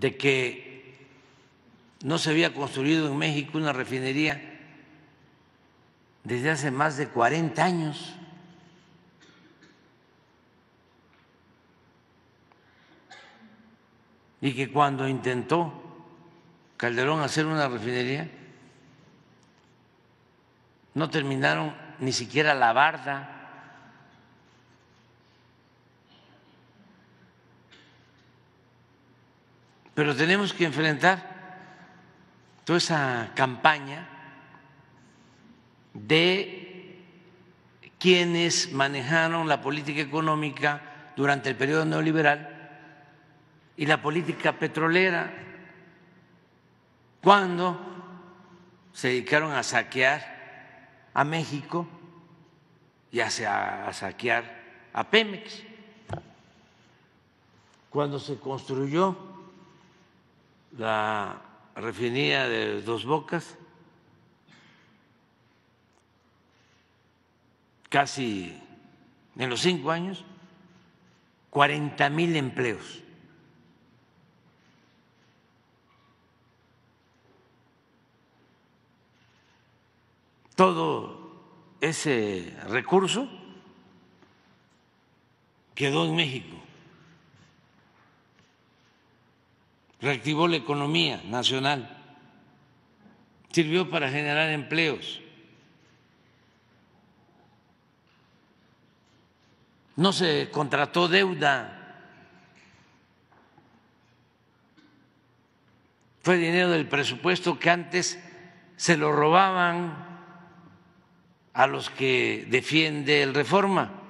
de que no se había construido en México una refinería desde hace más de 40 años. Y que cuando intentó Calderón hacer una refinería, no terminaron ni siquiera la barda Pero tenemos que enfrentar toda esa campaña de quienes manejaron la política económica durante el periodo neoliberal y la política petrolera, cuando se dedicaron a saquear a México y a, saquear a Pemex, cuando se construyó la refinería de Dos Bocas, casi en los cinco años, cuarenta mil empleos. Todo ese recurso quedó en México. reactivó la economía nacional, sirvió para generar empleos. No se contrató deuda, fue dinero del presupuesto que antes se lo robaban a los que defiende el reforma.